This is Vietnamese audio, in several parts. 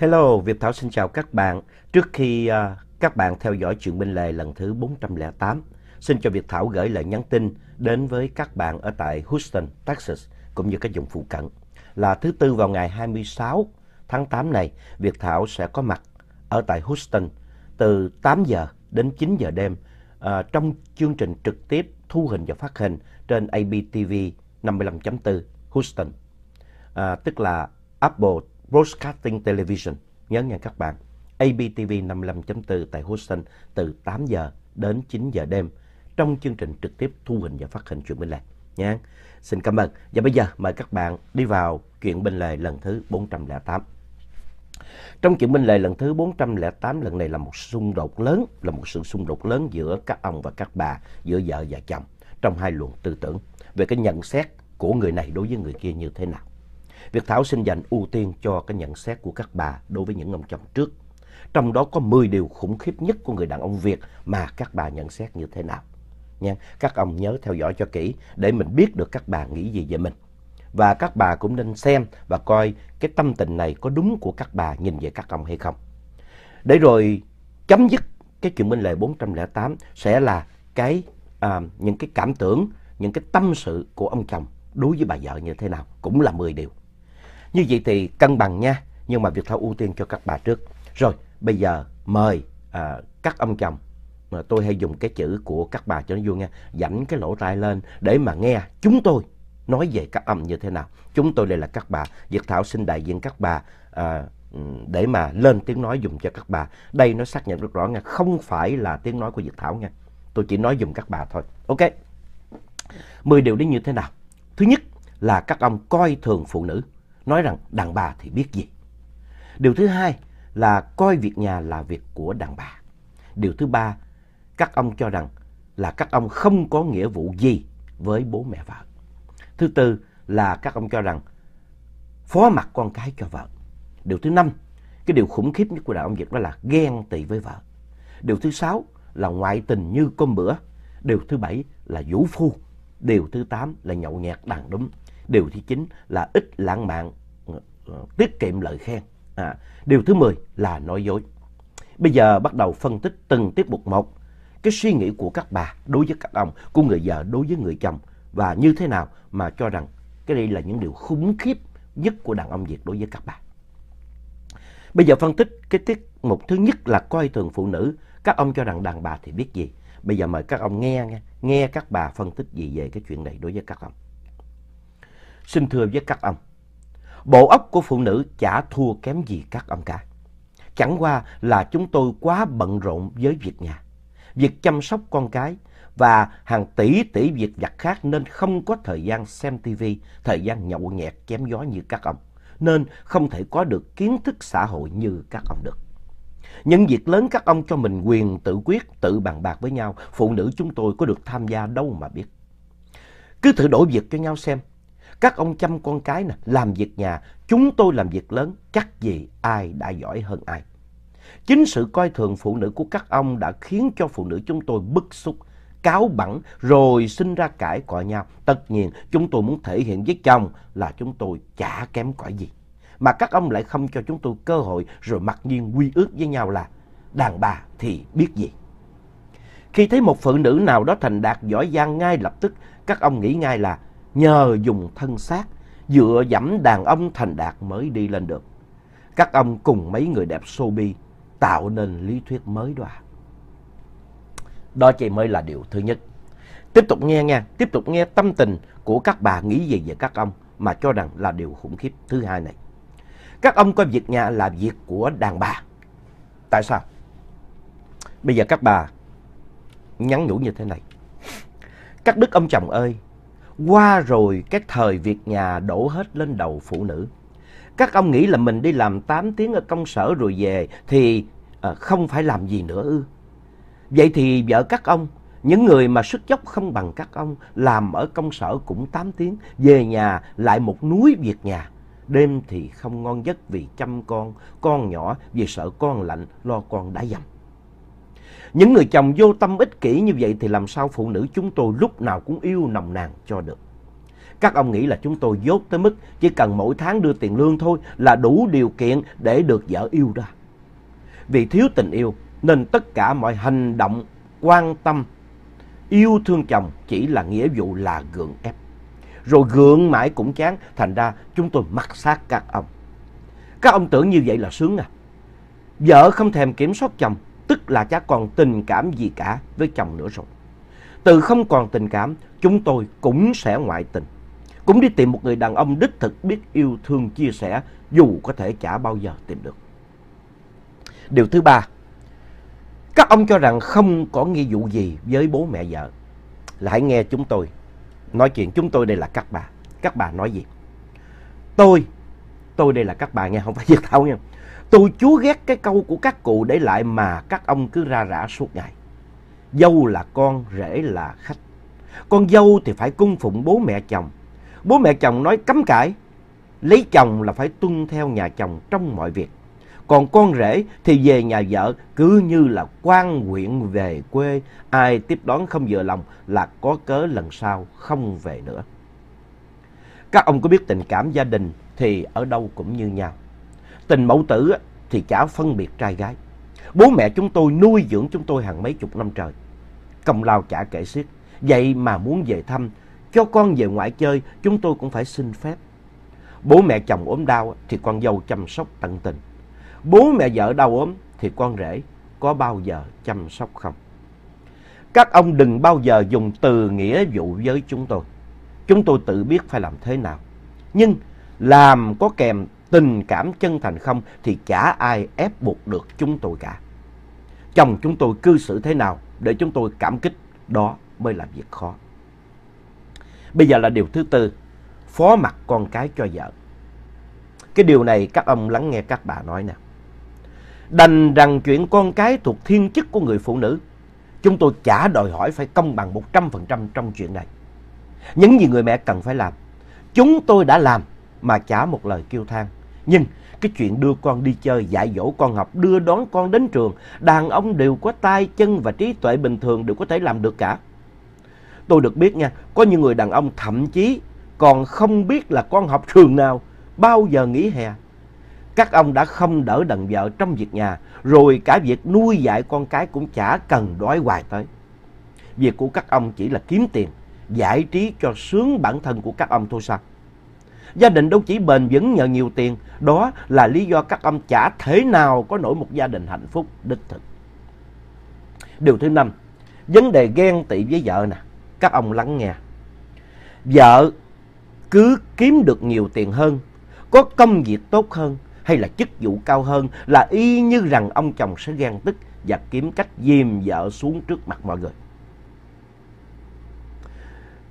Hello, Việt Thảo xin chào các bạn. Trước khi uh, các bạn theo dõi chuyện Minh Lề lần thứ 408, xin cho Việt Thảo gửi lời nhắn tin đến với các bạn ở tại Houston, Texas, cũng như các vùng phụ cận. Là thứ tư vào ngày 26 tháng 8 này, Việt Thảo sẽ có mặt ở tại Houston từ 8 giờ đến 9 giờ đêm uh, trong chương trình trực tiếp thu hình và phát hình trên ABTV 55.4 Houston, uh, tức là Apple Broadcasting Television, nhớ nha các bạn, ABTV 55.4 tại Houston từ 8 giờ đến 9 giờ đêm trong chương trình trực tiếp thu hình và phát hình chuyện bên lề nha. Xin cảm ơn. Và bây giờ mời các bạn đi vào chuyện bên lề lần thứ 408. Trong chuyện bên lề lần thứ 408 lần này là một xung đột lớn, là một sự xung đột lớn giữa các ông và các bà, giữa vợ và chồng trong hai luồng tư tưởng về cái nhận xét của người này đối với người kia như thế nào. Việt Thảo xin dành ưu tiên cho cái nhận xét của các bà đối với những ông chồng trước. Trong đó có 10 điều khủng khiếp nhất của người đàn ông Việt mà các bà nhận xét như thế nào. Nha, các ông nhớ theo dõi cho kỹ để mình biết được các bà nghĩ gì về mình. Và các bà cũng nên xem và coi cái tâm tình này có đúng của các bà nhìn về các ông hay không. Để rồi chấm dứt cái chuyện Minh Lệ 408 sẽ là cái à, những cái cảm tưởng, những cái tâm sự của ông chồng đối với bà vợ như thế nào cũng là 10 điều. Như vậy thì cân bằng nha, nhưng mà Việt Thảo ưu tiên cho các bà trước. Rồi, bây giờ mời à, các ông chồng mà tôi hay dùng cái chữ của các bà cho nó vui nha dảnh cái lỗ tai lên để mà nghe chúng tôi nói về các âm như thế nào chúng tôi đây là các bà việt thảo xin đại diện các bà à, để mà lên tiếng nói dùng cho các bà đây nó xác nhận rất rõ nha không phải là tiếng nói của việt thảo nha tôi chỉ nói dùng các bà thôi ok mười điều đấy như thế nào thứ nhất là các ông coi thường phụ nữ nói rằng đàn bà thì biết gì. Điều thứ hai là coi việc nhà là việc của đàn bà. Điều thứ ba, các ông cho rằng là các ông không có nghĩa vụ gì với bố mẹ vợ. Thứ tư là các ông cho rằng phó mặt con cái cho vợ. Điều thứ năm, cái điều khủng khiếp nhất của đàn ông Việt đó là ghen tị với vợ. Điều thứ sáu là ngoại tình như cơm bữa. Điều thứ bảy là vũ phu. Điều thứ tám là nhậu nhẹt đàn đúng. Điều thứ chín là ít lãng mạn tiết kiệm lời khen. À, điều thứ 10 là nói dối. Bây giờ bắt đầu phân tích từng tiết mục một. Cái suy nghĩ của các bà đối với các ông, của người vợ đối với người chồng và như thế nào mà cho rằng cái đây là những điều khủng khiếp nhất của đàn ông Việt đối với các bà. Bây giờ phân tích cái tiết mục thứ nhất là coi thường phụ nữ. Các ông cho rằng đàn bà thì biết gì. Bây giờ mời các ông nghe nghe, nghe các bà phân tích gì về cái chuyện này đối với các ông. Xin thưa với các ông, Bộ óc của phụ nữ chả thua kém gì các ông cả. Chẳng qua là chúng tôi quá bận rộn với việc nhà, việc chăm sóc con cái và hàng tỷ tỷ việc vặt khác nên không có thời gian xem tivi, thời gian nhậu nhẹt chém gió như các ông, nên không thể có được kiến thức xã hội như các ông được. Những việc lớn các ông cho mình quyền tự quyết, tự bàn bạc với nhau, phụ nữ chúng tôi có được tham gia đâu mà biết. Cứ thử đổi việc cho nhau xem, các ông chăm con cái nè, làm việc nhà, chúng tôi làm việc lớn, chắc gì ai đã giỏi hơn ai. Chính sự coi thường phụ nữ của các ông đã khiến cho phụ nữ chúng tôi bức xúc, cáo bẳng rồi sinh ra cãi cọ nhau. Tất nhiên chúng tôi muốn thể hiện với chồng là chúng tôi chả kém cỏi gì. Mà các ông lại không cho chúng tôi cơ hội rồi mặc nhiên quy ước với nhau là đàn bà thì biết gì. Khi thấy một phụ nữ nào đó thành đạt giỏi giang ngay lập tức các ông nghĩ ngay là nhờ dùng thân xác dựa dẫm đàn ông thành đạt mới đi lên được. Các ông cùng mấy người đẹp showbiz tạo nên lý thuyết mới đó. Đó chỉ mới là điều thứ nhất. Tiếp tục nghe nha, tiếp tục nghe tâm tình của các bà nghĩ gì về các ông mà cho rằng là điều khủng khiếp thứ hai này. Các ông coi việc nhà là việc của đàn bà. Tại sao? Bây giờ các bà nhắn nhủ như thế này. Các đức ông chồng ơi, qua rồi các thời việc nhà đổ hết lên đầu phụ nữ. Các ông nghĩ là mình đi làm 8 tiếng ở công sở rồi về thì à, không phải làm gì nữa ư. Vậy thì vợ các ông, những người mà sức dốc không bằng các ông làm ở công sở cũng 8 tiếng, về nhà lại một núi việc nhà. Đêm thì không ngon giấc vì chăm con, con nhỏ vì sợ con lạnh, lo con đã dầm. Những người chồng vô tâm ích kỷ như vậy thì làm sao phụ nữ chúng tôi lúc nào cũng yêu nồng nàn cho được. Các ông nghĩ là chúng tôi dốt tới mức chỉ cần mỗi tháng đưa tiền lương thôi là đủ điều kiện để được vợ yêu ra. Vì thiếu tình yêu nên tất cả mọi hành động, quan tâm, yêu thương chồng chỉ là nghĩa vụ là gượng ép. Rồi gượng mãi cũng chán, thành ra chúng tôi mặc xác các ông. Các ông tưởng như vậy là sướng à? Vợ không thèm kiểm soát chồng tức là chả còn tình cảm gì cả với chồng nữa rồi. Từ không còn tình cảm, chúng tôi cũng sẽ ngoại tình. Cũng đi tìm một người đàn ông đích thực biết yêu thương chia sẻ, dù có thể chả bao giờ tìm được. Điều thứ ba, các ông cho rằng không có nghi vụ gì với bố mẹ vợ. Là hãy nghe chúng tôi nói chuyện, chúng tôi đây là các bà. Các bà nói gì? Tôi Tôi đây là các bà nghe, không phải Việt Thảo nha. Tôi chúa ghét cái câu của các cụ để lại mà các ông cứ ra rã suốt ngày. Dâu là con, rể là khách. Con dâu thì phải cung phụng bố mẹ chồng. Bố mẹ chồng nói cấm cãi. Lấy chồng là phải tuân theo nhà chồng trong mọi việc. Còn con rể thì về nhà vợ cứ như là quan nguyện về quê. Ai tiếp đón không vừa lòng là có cớ lần sau không về nữa. Các ông có biết tình cảm gia đình thì ở đâu cũng như nhau. Tình mẫu tử thì chả phân biệt trai gái. Bố mẹ chúng tôi nuôi dưỡng chúng tôi hàng mấy chục năm trời. Công lao chả kể xiết. Vậy mà muốn về thăm, cho con về ngoại chơi, chúng tôi cũng phải xin phép. Bố mẹ chồng ốm đau thì con dâu chăm sóc tận tình. Bố mẹ vợ đau ốm thì con rể có bao giờ chăm sóc không? Các ông đừng bao giờ dùng từ nghĩa vụ với chúng tôi. Chúng tôi tự biết phải làm thế nào. Nhưng làm có kèm tình cảm chân thành không thì chả ai ép buộc được chúng tôi cả. Chồng chúng tôi cư xử thế nào để chúng tôi cảm kích đó mới là việc khó. Bây giờ là điều thứ tư, phó mặt con cái cho vợ. Cái điều này các ông lắng nghe các bà nói nè. Đành rằng chuyện con cái thuộc thiên chức của người phụ nữ, chúng tôi chả đòi hỏi phải công bằng 100% trong chuyện này. Những gì người mẹ cần phải làm, chúng tôi đã làm mà chả một lời kêu than. Nhưng cái chuyện đưa con đi chơi, dạy dỗ con học, đưa đón con đến trường, đàn ông đều có tay, chân và trí tuệ bình thường đều có thể làm được cả. Tôi được biết nha, có những người đàn ông thậm chí còn không biết là con học trường nào, bao giờ nghỉ hè. Các ông đã không đỡ đần vợ trong việc nhà, rồi cả việc nuôi dạy con cái cũng chả cần đói hoài tới. Việc của các ông chỉ là kiếm tiền, giải trí cho sướng bản thân của các ông thôi sao? Gia đình đâu chỉ bền vững nhờ nhiều tiền, đó là lý do các ông chả thế nào có nổi một gia đình hạnh phúc đích thực. Điều thứ năm, vấn đề ghen tị với vợ nè, các ông lắng nghe. Vợ cứ kiếm được nhiều tiền hơn, có công việc tốt hơn hay là chức vụ cao hơn là y như rằng ông chồng sẽ ghen tức và kiếm cách dìm vợ xuống trước mặt mọi người.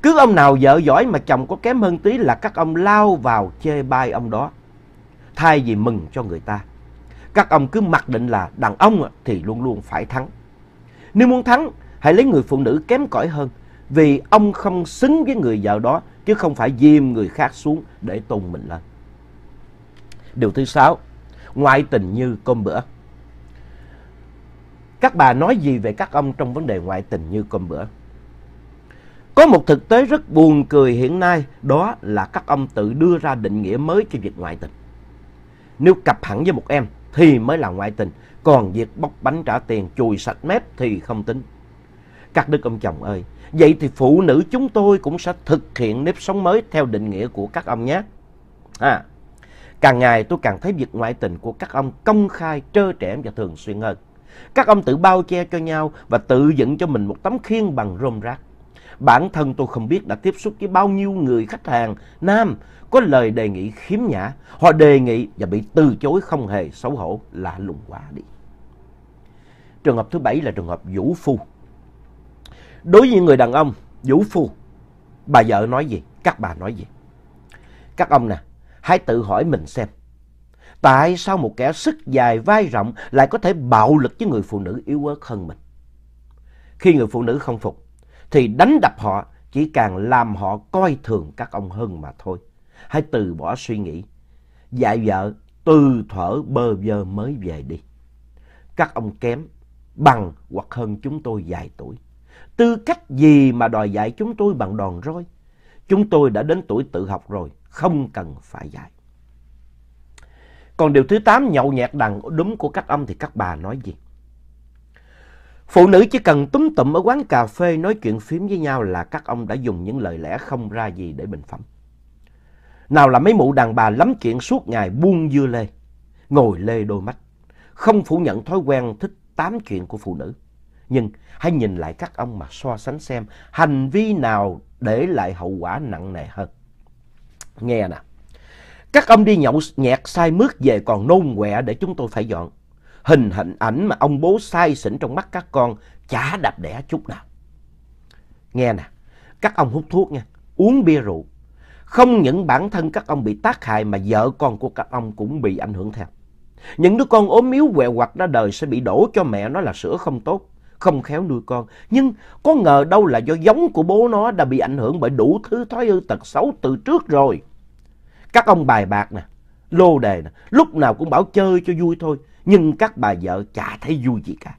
Cứ ông nào vợ giỏi mà chồng có kém hơn tí là các ông lao vào chê bai ông đó. Thay vì mừng cho người ta. Các ông cứ mặc định là đàn ông thì luôn luôn phải thắng. Nếu muốn thắng, hãy lấy người phụ nữ kém cỏi hơn. Vì ông không xứng với người vợ đó chứ không phải diêm người khác xuống để tôn mình lên. Điều thứ sáu, ngoại tình như cơm bữa. Các bà nói gì về các ông trong vấn đề ngoại tình như cơm bữa? Có một thực tế rất buồn cười hiện nay, đó là các ông tự đưa ra định nghĩa mới cho việc ngoại tình. Nếu cặp hẳn với một em thì mới là ngoại tình, còn việc bóc bánh trả tiền chùi sạch mép thì không tính. Các đức ông chồng ơi, vậy thì phụ nữ chúng tôi cũng sẽ thực hiện nếp sống mới theo định nghĩa của các ông nhé. À, càng ngày tôi càng thấy việc ngoại tình của các ông công khai, trơ trẽn và thường xuyên hơn. Các ông tự bao che cho nhau và tự dựng cho mình một tấm khiên bằng rơm rác. Bản thân tôi không biết đã tiếp xúc với bao nhiêu người khách hàng nam có lời đề nghị khiếm nhã. Họ đề nghị và bị từ chối không hề xấu hổ, lạ lùng quá đi. Trường hợp thứ bảy là trường hợp vũ phu. Đối với người đàn ông, vũ phu, bà vợ nói gì, các bà nói gì? Các ông nè, hãy tự hỏi mình xem. Tại sao một kẻ sức dài vai rộng lại có thể bạo lực với người phụ nữ yếu ớt hơn mình? Khi người phụ nữ không phục, thì đánh đập họ chỉ càng làm họ coi thường các ông hơn mà thôi. Hãy từ bỏ suy nghĩ. Dạy vợ từ thở bơ vơ mới về đi. Các ông kém, bằng hoặc hơn chúng tôi vài tuổi. Tư cách gì mà đòi dạy chúng tôi bằng đòn roi? Chúng tôi đã đến tuổi tự học rồi, không cần phải dạy. Còn điều thứ 8 nhậu nhẹt đằng đúng của các ông thì các bà nói gì? Phụ nữ chỉ cần túm tụm ở quán cà phê nói chuyện phím với nhau là các ông đã dùng những lời lẽ không ra gì để bình phẩm. Nào là mấy mụ đàn bà lắm chuyện suốt ngày buông dưa lê, ngồi lê đôi mắt, không phủ nhận thói quen thích tám chuyện của phụ nữ. Nhưng hãy nhìn lại các ông mà so sánh xem hành vi nào để lại hậu quả nặng nề hơn. Nghe nè, các ông đi nhậu nhẹt sai mướt về còn nôn quẹ để chúng tôi phải dọn hình hình ảnh mà ông bố sai xỉn trong mắt các con chả đập đẻ chút nào. Nghe nè, các ông hút thuốc nha, uống bia rượu. Không những bản thân các ông bị tác hại mà vợ con của các ông cũng bị ảnh hưởng theo. Những đứa con ốm yếu quẹo quặt ra đời sẽ bị đổ cho mẹ nó là sữa không tốt, không khéo nuôi con. Nhưng có ngờ đâu là do giống của bố nó đã bị ảnh hưởng bởi đủ thứ thói hư tật xấu từ trước rồi. Các ông bài bạc nè, lô đề nè, lúc nào cũng bảo chơi cho vui thôi, nhưng các bà vợ chả thấy vui gì cả.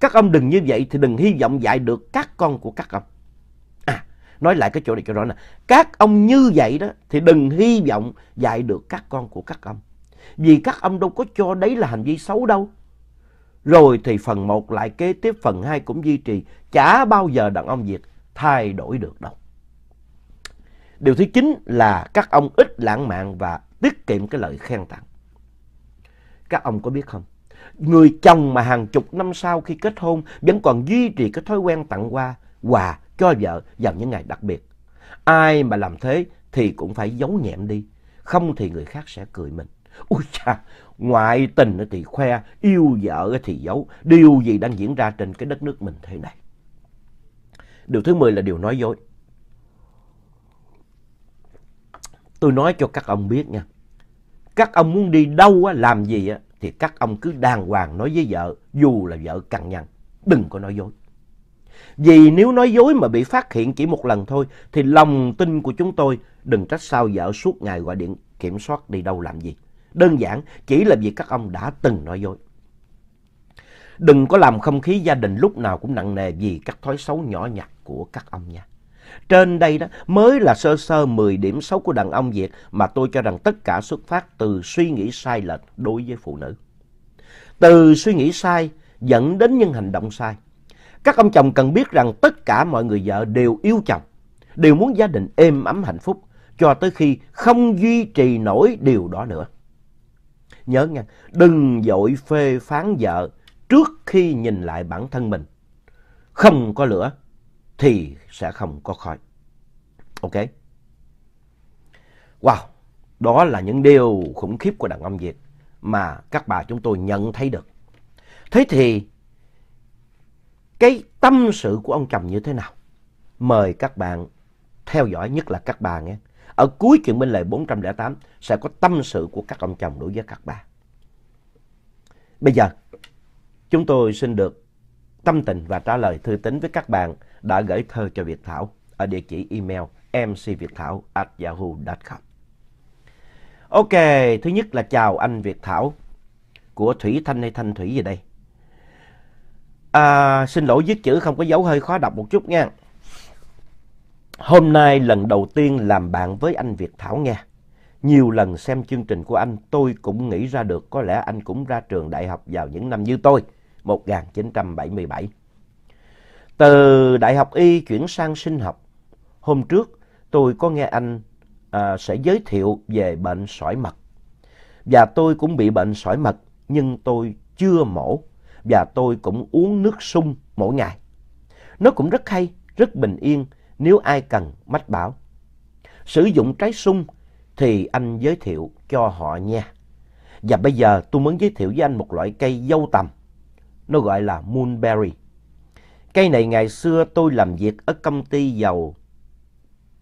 Các ông đừng như vậy thì đừng hy vọng dạy được các con của các ông. À, nói lại cái chỗ này cho rõ nè, các ông như vậy đó thì đừng hy vọng dạy được các con của các ông. Vì các ông đâu có cho đấy là hành vi xấu đâu. Rồi thì phần 1 lại kế tiếp phần 2 cũng duy trì, chả bao giờ đàn ông Việt thay đổi được đâu. Điều thứ 9 là các ông ít lãng mạn và tiết kiệm cái lời khen tặng. Các ông có biết không? Người chồng mà hàng chục năm sau khi kết hôn vẫn còn duy trì cái thói quen tặng quà, quà cho vợ vào những ngày đặc biệt. Ai mà làm thế thì cũng phải giấu nhẹm đi, không thì người khác sẽ cười mình. Ôi cha, ngoại tình thì khoe, yêu vợ thì giấu, điều gì đang diễn ra trên cái đất nước mình thế này. Điều thứ 10 là điều nói dối. Tôi nói cho các ông biết nha, các ông muốn đi đâu á, làm gì á, thì các ông cứ đàng hoàng nói với vợ, dù là vợ cằn nhằn, đừng có nói dối. Vì nếu nói dối mà bị phát hiện chỉ một lần thôi, thì lòng tin của chúng tôi đừng trách sao vợ suốt ngày gọi điện kiểm soát đi đâu làm gì. Đơn giản chỉ là vì các ông đã từng nói dối. Đừng có làm không khí gia đình lúc nào cũng nặng nề vì các thói xấu nhỏ nhặt của các ông nha. Trên đây đó mới là sơ sơ 10 điểm xấu của đàn ông Việt mà tôi cho rằng tất cả xuất phát từ suy nghĩ sai lệch đối với phụ nữ. Từ suy nghĩ sai dẫn đến những hành động sai. Các ông chồng cần biết rằng tất cả mọi người vợ đều yêu chồng, đều muốn gia đình êm ấm hạnh phúc cho tới khi không duy trì nổi điều đó nữa. Nhớ nha, đừng dội phê phán vợ trước khi nhìn lại bản thân mình. Không có lửa thì sẽ không có khói. Ok? Wow! Đó là những điều khủng khiếp của đàn ông Việt mà các bà chúng tôi nhận thấy được. Thế thì cái tâm sự của ông chồng như thế nào? Mời các bạn theo dõi nhất là các bà nghe. Ở cuối chuyện bên lề 408 sẽ có tâm sự của các ông chồng đối với các bà. Bây giờ chúng tôi xin được tâm tình và trả lời thư tín với các bạn đã gửi thơ cho Việt Thảo ở địa chỉ email mcvietthaoyahoo com Ok, thứ nhất là chào anh Việt Thảo của Thủy Thanh hay Thanh Thủy gì đây. À, xin lỗi viết chữ không có dấu hơi khó đọc một chút nha. Hôm nay lần đầu tiên làm bạn với anh Việt Thảo nghe. Nhiều lần xem chương trình của anh tôi cũng nghĩ ra được có lẽ anh cũng ra trường đại học vào những năm như tôi, 1977. Từ đại học y chuyển sang sinh học. Hôm trước tôi có nghe anh à, sẽ giới thiệu về bệnh sỏi mật. Và tôi cũng bị bệnh sỏi mật nhưng tôi chưa mổ và tôi cũng uống nước sung mỗi ngày. Nó cũng rất hay, rất bình yên nếu ai cần mách bảo. Sử dụng trái sung thì anh giới thiệu cho họ nha. Và bây giờ tôi muốn giới thiệu với anh một loại cây dâu tầm. Nó gọi là mulberry. Cây này ngày xưa tôi làm việc ở công ty dầu,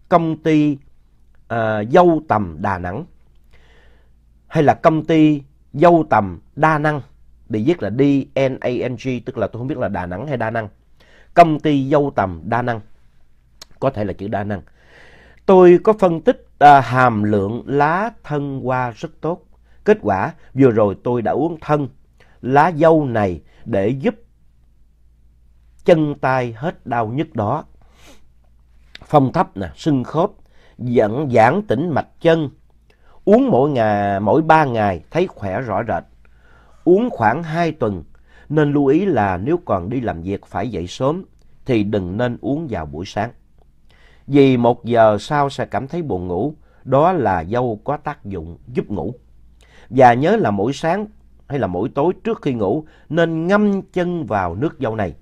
công ty uh, ờ, dâu tầm Đà Nẵng hay là công ty dâu tầm Đa Năng để viết là D-N-A-N-G tức là tôi không biết là Đà Nẵng hay Đa Năng. Công ty dâu tầm Đa Năng, có thể là chữ Đa Năng. Tôi có phân tích uh, hàm lượng lá thân hoa rất tốt. Kết quả vừa rồi tôi đã uống thân lá dâu này để giúp chân tay hết đau nhức đó. Phong thấp nè, sưng khớp, dẫn giãn tĩnh mạch chân. Uống mỗi ngày, mỗi 3 ngày thấy khỏe rõ rệt. Uống khoảng 2 tuần nên lưu ý là nếu còn đi làm việc phải dậy sớm thì đừng nên uống vào buổi sáng. Vì một giờ sau sẽ cảm thấy buồn ngủ, đó là dâu có tác dụng giúp ngủ. Và nhớ là mỗi sáng hay là mỗi tối trước khi ngủ nên ngâm chân vào nước dâu này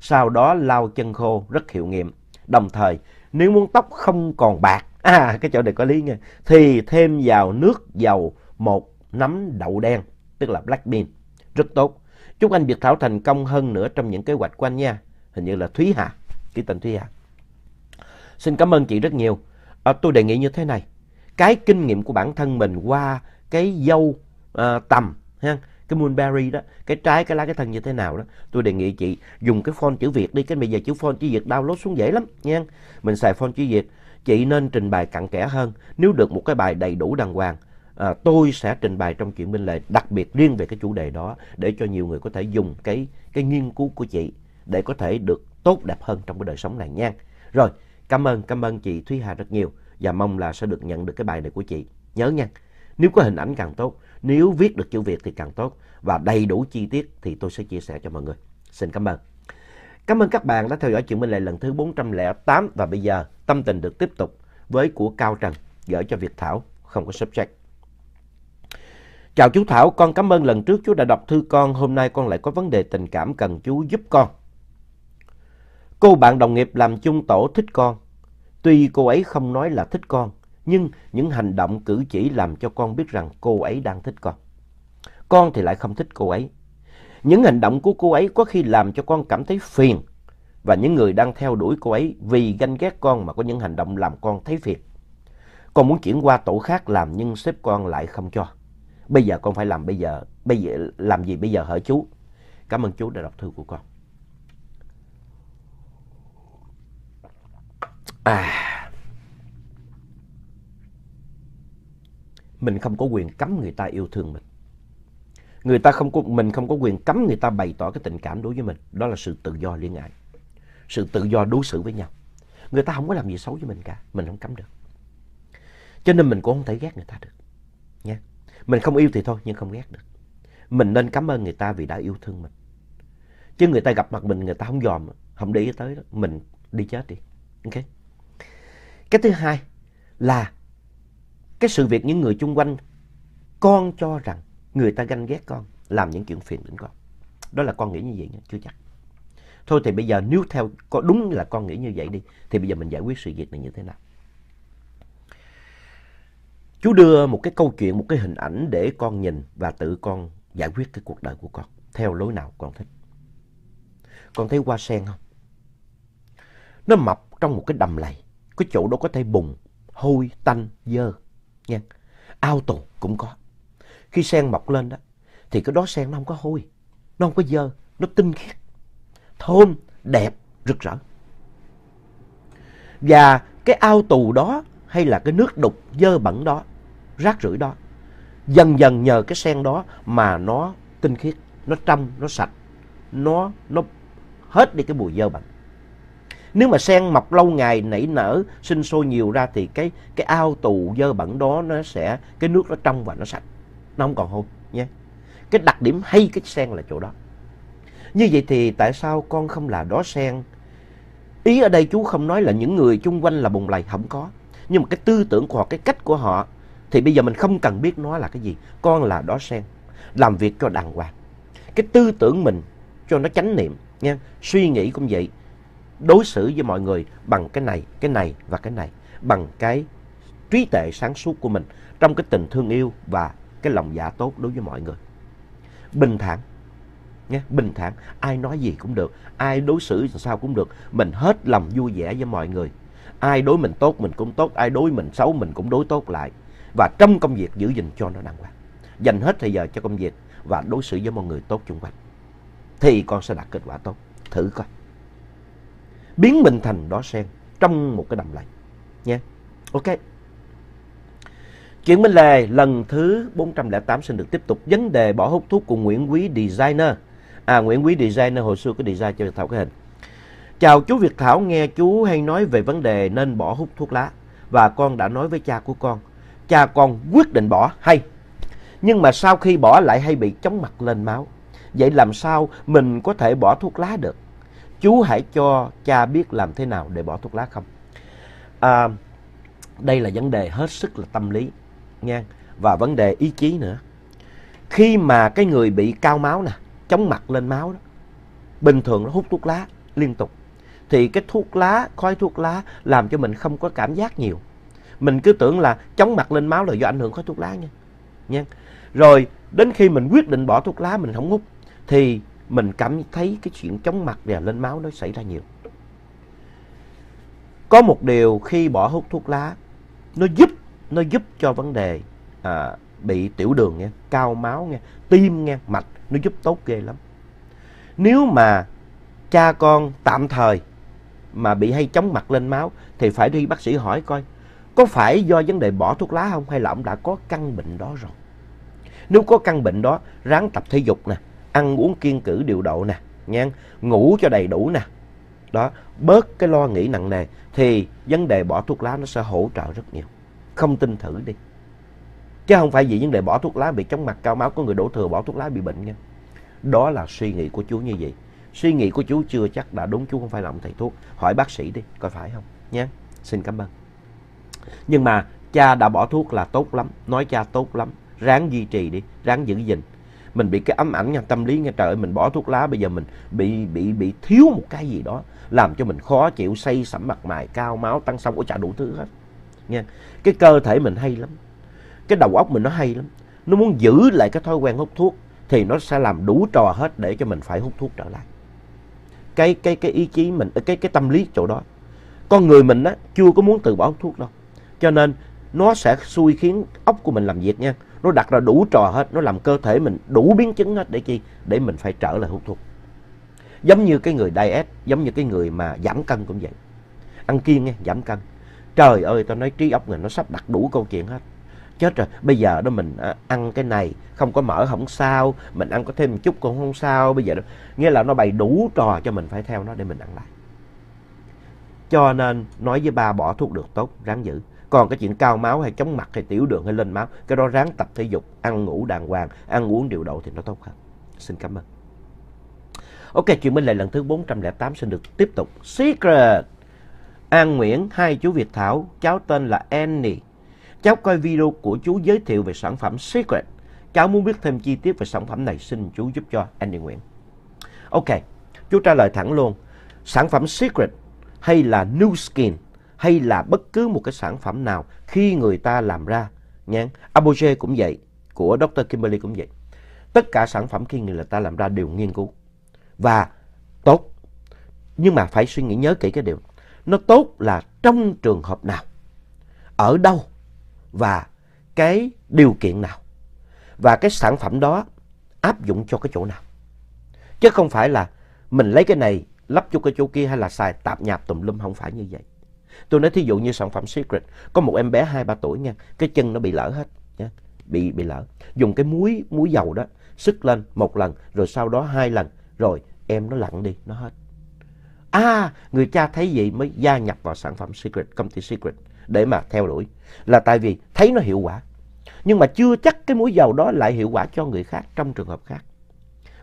sau đó lau chân khô rất hiệu nghiệm. Đồng thời, nếu muốn tóc không còn bạc, à cái chỗ này có lý nha, thì thêm vào nước dầu một nắm đậu đen, tức là black bean. Rất tốt. Chúc anh Việt Thảo thành công hơn nữa trong những kế hoạch của anh nha. Hình như là Thúy Hà, cái tên Thúy Hà. Xin cảm ơn chị rất nhiều. À, tôi đề nghị như thế này. Cái kinh nghiệm của bản thân mình qua cái dâu à, tầm ha, cái mulberry đó cái trái cái lá cái thân như thế nào đó tôi đề nghị chị dùng cái font chữ việt đi cái bây giờ chữ font chữ việt download xuống dễ lắm nha mình xài font chữ việt chị nên trình bày cặn kẽ hơn nếu được một cái bài đầy đủ đàng hoàng à, tôi sẽ trình bày trong chuyện minh lệ đặc biệt riêng về cái chủ đề đó để cho nhiều người có thể dùng cái cái nghiên cứu của chị để có thể được tốt đẹp hơn trong cái đời sống này nha rồi cảm ơn cảm ơn chị thúy hà rất nhiều và mong là sẽ được nhận được cái bài này của chị nhớ nha nếu có hình ảnh càng tốt nếu viết được chữ Việt thì càng tốt và đầy đủ chi tiết thì tôi sẽ chia sẻ cho mọi người. Xin cảm ơn. Cảm ơn các bạn đã theo dõi chuyện Minh Lệ lần thứ 408 và bây giờ tâm tình được tiếp tục với của Cao Trần gửi cho Việt Thảo không có subject. Chào chú Thảo, con cảm ơn lần trước chú đã đọc thư con, hôm nay con lại có vấn đề tình cảm cần chú giúp con. Cô bạn đồng nghiệp làm chung tổ thích con, tuy cô ấy không nói là thích con, nhưng những hành động cử chỉ làm cho con biết rằng cô ấy đang thích con. Con thì lại không thích cô ấy. Những hành động của cô ấy có khi làm cho con cảm thấy phiền và những người đang theo đuổi cô ấy vì ganh ghét con mà có những hành động làm con thấy phiền. Con muốn chuyển qua tổ khác làm nhưng sếp con lại không cho. Bây giờ con phải làm bây giờ, bây giờ làm gì bây giờ hỡi chú? Cảm ơn chú đã đọc thư của con. À mình không có quyền cấm người ta yêu thương mình. Người ta không có, mình không có quyền cấm người ta bày tỏ cái tình cảm đối với mình. Đó là sự tự do liên ái. Sự tự do đối xử với nhau. Người ta không có làm gì xấu với mình cả. Mình không cấm được. Cho nên mình cũng không thể ghét người ta được. Nha. Mình không yêu thì thôi nhưng không ghét được. Mình nên cảm ơn người ta vì đã yêu thương mình. Chứ người ta gặp mặt mình người ta không dòm, không để ý tới đó. Mình đi chết đi. Ok. Cái thứ hai là cái sự việc những người chung quanh con cho rằng người ta ganh ghét con làm những chuyện phiền đến con đó là con nghĩ như vậy nha chưa chắc thôi thì bây giờ nếu theo có đúng là con nghĩ như vậy đi thì bây giờ mình giải quyết sự việc này như thế nào chú đưa một cái câu chuyện một cái hình ảnh để con nhìn và tự con giải quyết cái cuộc đời của con theo lối nào con thích con thấy hoa sen không nó mập trong một cái đầm lầy cái chỗ đó có thể bùng hôi tanh dơ nha. tù cũng có. Khi sen mọc lên đó thì cái đó sen nó không có hôi, nó không có dơ, nó tinh khiết, thơm, đẹp, rực rỡ. Và cái ao tù đó hay là cái nước đục dơ bẩn đó, rác rưởi đó, dần dần nhờ cái sen đó mà nó tinh khiết, nó trong, nó sạch, nó nó hết đi cái mùi dơ bẩn. Nếu mà sen mọc lâu ngày nảy nở, sinh sôi nhiều ra thì cái cái ao tù dơ bẩn đó nó sẽ cái nước nó trong và nó sạch. Nó không còn hôi nha. Cái đặc điểm hay cái sen là chỗ đó. Như vậy thì tại sao con không là đó sen? Ý ở đây chú không nói là những người chung quanh là bùng lầy không có, nhưng mà cái tư tưởng của họ, cái cách của họ thì bây giờ mình không cần biết nó là cái gì, con là đó sen, làm việc cho đàng hoàng. Cái tư tưởng mình cho nó chánh niệm nha, suy nghĩ cũng vậy, đối xử với mọi người bằng cái này, cái này và cái này, bằng cái trí tệ sáng suốt của mình trong cái tình thương yêu và cái lòng dạ tốt đối với mọi người. Bình thản, nhé, bình thản, ai nói gì cũng được, ai đối xử sao cũng được, mình hết lòng vui vẻ với mọi người. Ai đối mình tốt mình cũng tốt, ai đối mình xấu mình cũng đối tốt lại. Và trong công việc giữ gìn cho nó đàng hoàng. Dành hết thời giờ cho công việc và đối xử với mọi người tốt chung quanh. Thì con sẽ đạt kết quả tốt. Thử coi biến mình thành đóa sen trong một cái đầm lầy nha. Ok. Chuyện Minh Lề lần thứ 408 xin được tiếp tục vấn đề bỏ hút thuốc của Nguyễn Quý Designer. À Nguyễn Quý Designer hồi xưa có design cho Việt Thảo cái hình. Chào chú Việt Thảo nghe chú hay nói về vấn đề nên bỏ hút thuốc lá và con đã nói với cha của con. Cha con quyết định bỏ hay nhưng mà sau khi bỏ lại hay bị chóng mặt lên máu. Vậy làm sao mình có thể bỏ thuốc lá được? chú hãy cho cha biết làm thế nào để bỏ thuốc lá không à, đây là vấn đề hết sức là tâm lý nha và vấn đề ý chí nữa khi mà cái người bị cao máu nè chóng mặt lên máu đó bình thường nó hút thuốc lá liên tục thì cái thuốc lá khói thuốc lá làm cho mình không có cảm giác nhiều mình cứ tưởng là chóng mặt lên máu là do ảnh hưởng khói thuốc lá nha nha rồi đến khi mình quyết định bỏ thuốc lá mình không hút thì mình cảm thấy cái chuyện chóng mặt và lên máu nó xảy ra nhiều. Có một điều khi bỏ hút thuốc lá, nó giúp nó giúp cho vấn đề à, bị tiểu đường nghe, cao máu nghe, tim nghe, mạch nó giúp tốt ghê lắm. Nếu mà cha con tạm thời mà bị hay chóng mặt lên máu thì phải đi bác sĩ hỏi coi có phải do vấn đề bỏ thuốc lá không hay là ông đã có căn bệnh đó rồi. Nếu có căn bệnh đó, ráng tập thể dục nè, ăn uống kiên cử điều độ nè, nha, ngủ cho đầy đủ nè. Đó, bớt cái lo nghĩ nặng nề thì vấn đề bỏ thuốc lá nó sẽ hỗ trợ rất nhiều. Không tin thử đi. Chứ không phải vì vấn đề bỏ thuốc lá bị chóng mặt cao máu có người đổ thừa bỏ thuốc lá bị bệnh nha. Đó là suy nghĩ của chú như vậy. Suy nghĩ của chú chưa chắc đã đúng, chú không phải là ông thầy thuốc. Hỏi bác sĩ đi, coi phải không nha. Xin cảm ơn. Nhưng mà cha đã bỏ thuốc là tốt lắm, nói cha tốt lắm, ráng duy trì đi, ráng giữ gìn mình bị cái ám ảnh nha tâm lý nghe trời ơi mình bỏ thuốc lá bây giờ mình bị bị bị thiếu một cái gì đó làm cho mình khó chịu say sẩm mặt mày cao máu tăng xong ủa chả đủ thứ hết nha cái cơ thể mình hay lắm cái đầu óc mình nó hay lắm nó muốn giữ lại cái thói quen hút thuốc thì nó sẽ làm đủ trò hết để cho mình phải hút thuốc trở lại cái cái cái ý chí mình cái cái tâm lý chỗ đó con người mình á chưa có muốn từ bỏ hút thuốc đâu cho nên nó sẽ xui khiến ốc của mình làm việc nha nó đặt ra đủ trò hết nó làm cơ thể mình đủ biến chứng hết để chi để mình phải trở lại hút thuốc giống như cái người diet giống như cái người mà giảm cân cũng vậy ăn kiêng nghe giảm cân trời ơi tao nói trí óc mình nó sắp đặt đủ câu chuyện hết chết rồi bây giờ đó mình à, ăn cái này không có mỡ không sao mình ăn có thêm một chút cũng không sao bây giờ đó nghĩa là nó bày đủ trò cho mình phải theo nó để mình ăn lại cho nên nói với ba bỏ thuốc được tốt ráng giữ còn cái chuyện cao máu hay chóng mặt hay tiểu đường hay lên máu, cái đó ráng tập thể dục, ăn ngủ đàng hoàng, ăn uống điều độ thì nó tốt hơn. Xin cảm ơn. Ok, chuyện bên lề lần thứ 408 xin được tiếp tục. Secret! An Nguyễn, hai chú Việt Thảo, cháu tên là Annie. Cháu coi video của chú giới thiệu về sản phẩm Secret. Cháu muốn biết thêm chi tiết về sản phẩm này, xin chú giúp cho Annie Nguyễn. Ok, chú trả lời thẳng luôn. Sản phẩm Secret hay là New Skin hay là bất cứ một cái sản phẩm nào khi người ta làm ra nhé. Apogee cũng vậy, của Dr. Kimberly cũng vậy. Tất cả sản phẩm khi người ta làm ra đều nghiên cứu và tốt. Nhưng mà phải suy nghĩ nhớ kỹ cái điều nó tốt là trong trường hợp nào, ở đâu và cái điều kiện nào và cái sản phẩm đó áp dụng cho cái chỗ nào. Chứ không phải là mình lấy cái này lắp cho cái chỗ kia hay là xài tạp nhạp tùm lum không phải như vậy. Tôi nói thí dụ như sản phẩm Secret, có một em bé 2 3 tuổi nha, cái chân nó bị lỡ hết nha, bị bị lỡ. Dùng cái muối muối dầu đó sức lên một lần rồi sau đó hai lần rồi em nó lặn đi, nó hết. À, người cha thấy vậy mới gia nhập vào sản phẩm Secret, công ty Secret để mà theo đuổi là tại vì thấy nó hiệu quả. Nhưng mà chưa chắc cái muối dầu đó lại hiệu quả cho người khác trong trường hợp khác.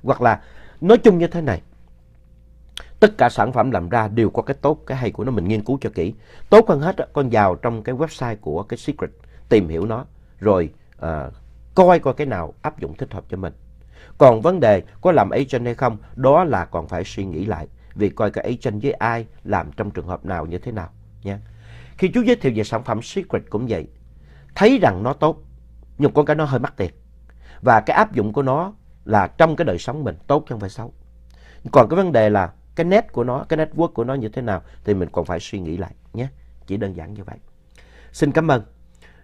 Hoặc là nói chung như thế này, tất cả sản phẩm làm ra đều có cái tốt cái hay của nó mình nghiên cứu cho kỹ tốt hơn hết con vào trong cái website của cái secret tìm hiểu nó rồi à, coi coi cái nào áp dụng thích hợp cho mình còn vấn đề có làm agent hay không đó là còn phải suy nghĩ lại vì coi cái agent với ai làm trong trường hợp nào như thế nào nha khi chú giới thiệu về sản phẩm secret cũng vậy thấy rằng nó tốt nhưng con cái nó hơi mắc tiền và cái áp dụng của nó là trong cái đời sống mình tốt chứ không phải xấu còn cái vấn đề là cái net của nó, cái network của nó như thế nào thì mình còn phải suy nghĩ lại nhé. Chỉ đơn giản như vậy. Xin cảm ơn.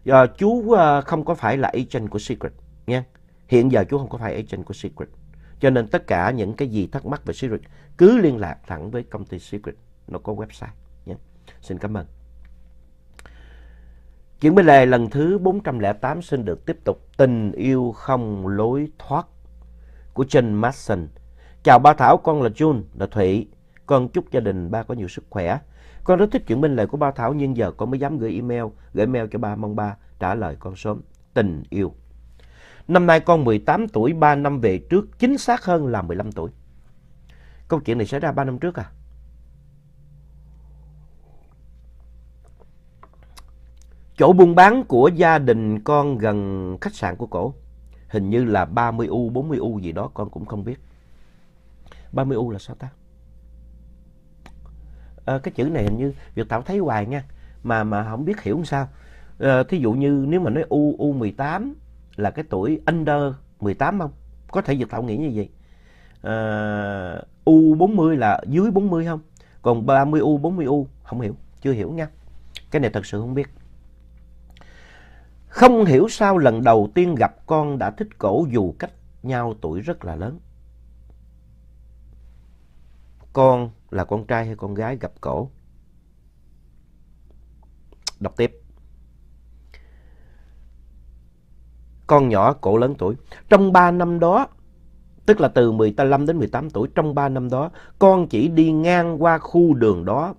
À, chú à, không có phải là agent của Secret nha. Hiện giờ chú không có phải agent của Secret. Cho nên tất cả những cái gì thắc mắc về Secret cứ liên lạc thẳng với công ty Secret. Nó có website nhé Xin cảm ơn. Chuyện bên lề lần thứ 408 xin được tiếp tục Tình yêu không lối thoát của trần Mason Chào ba Thảo, con là June, là Thụy. Con chúc gia đình ba có nhiều sức khỏe. Con rất thích chuyện minh lời của ba Thảo nhưng giờ con mới dám gửi email, gửi mail cho ba mong ba trả lời con sớm. Tình yêu. Năm nay con 18 tuổi, 3 năm về trước, chính xác hơn là 15 tuổi. Câu chuyện này xảy ra 3 năm trước à? Chỗ buôn bán của gia đình con gần khách sạn của cổ. Hình như là 30U, 40U gì đó con cũng không biết. 30 u là 68 à, ờ, cái chữ này hình như việt tạo thấy hoài nha mà mà không biết hiểu sao à, thí dụ như nếu mà nói u u 18 là cái tuổi under 18 không có thể việt tạo nghĩ như vậy à, u 40 là dưới 40 không còn 30 u 40 u không hiểu chưa hiểu nha cái này thật sự không biết không hiểu sao lần đầu tiên gặp con đã thích cổ dù cách nhau tuổi rất là lớn con là con trai hay con gái gặp cổ. Đọc tiếp. Con nhỏ cổ lớn tuổi. Trong 3 năm đó, tức là từ 15 đến 18 tuổi, trong 3 năm đó, con chỉ đi ngang qua khu đường đó.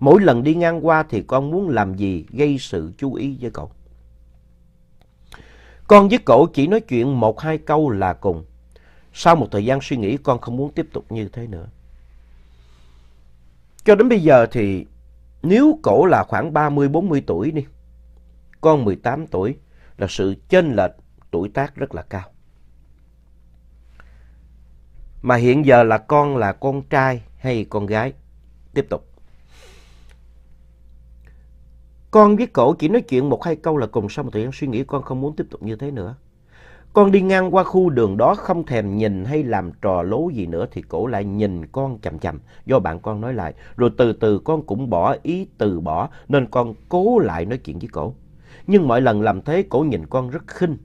Mỗi lần đi ngang qua thì con muốn làm gì gây sự chú ý với cậu. Con với cậu chỉ nói chuyện một hai câu là cùng. Sau một thời gian suy nghĩ con không muốn tiếp tục như thế nữa. Cho đến bây giờ thì nếu cổ là khoảng 30-40 tuổi đi, con 18 tuổi là sự chênh lệch tuổi tác rất là cao. Mà hiện giờ là con là con trai hay con gái? Tiếp tục. Con với cổ chỉ nói chuyện một hai câu là cùng sau một thời gian suy nghĩ con không muốn tiếp tục như thế nữa. Con đi ngang qua khu đường đó không thèm nhìn hay làm trò lố gì nữa thì cổ lại nhìn con chằm chằm. Do bạn con nói lại, rồi từ từ con cũng bỏ ý từ bỏ nên con cố lại nói chuyện với cổ. Nhưng mọi lần làm thế cổ nhìn con rất khinh.